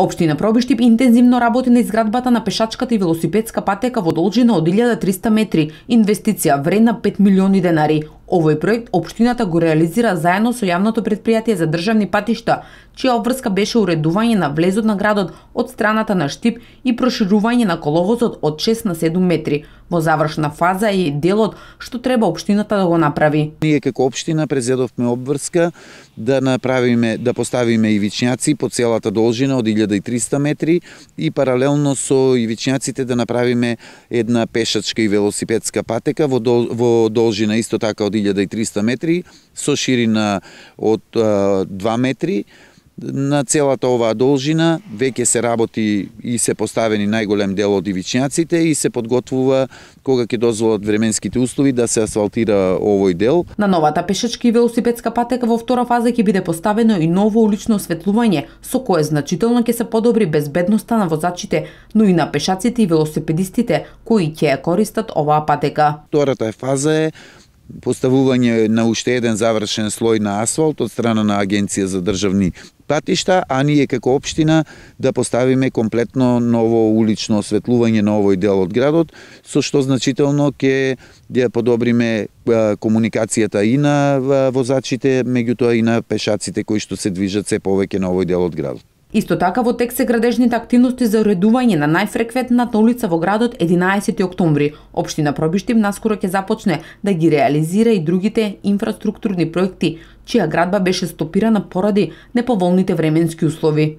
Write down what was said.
Општина Пробиштип интензивно работи на изградбата на пешачката и велосипедска патека во должина од 1300 метри, инвестиција вредна 5 милиони денари. Овој проект општината го реализира заедно со јавното предпријатие за државни патишта, чија обврска беше уредување на влезот на градот од страната на Штип и проширување на коловозот од 6 на 7 метри. Во завршна фаза е делот што треба општината да го направи. Ние како општина презедовме обврска да направиме да поставиме и вичњаци по целата должина од 1300 метри и паралелно со ивичњаците да направиме една пешачка и велосипедска патека во дол, во должина исто така од 1300 метри со ширина од 2 метри на целата оваа должина веќе се работи и се поставени најголем дел од дивичњаците и се подготвува кога ќе дозволат временските услови да се асфалтира овој дел. На новата пешачки и велосипедска патека во втора фаза ќе биде поставено и ново улично осветлување со кое значително ќе се подобри безбедноста на возачите, но и на пешаците и велосипедистите кои ќе ја користат оваа патека. Втората фаза е поставување на уште еден завршен слој на асфалт од страна на Агенција за државни патишта, а ние како општина да поставиме комплетно ново улично осветлување на овој дел од градот, со што значително ќе ја подобриме комуникацијата и на возачите, меѓутоа и на пешаците кои што се движат се повеќе на овој дел од градот. Исто така во тек се градежните активности за уредување на најфреквентната улица во градот 11 октомври. Општина Пробиштим наскоро ќе започне да ги реализира и другите инфраструктурни проекти, чија градба беше стопирана поради неповолните временски услови.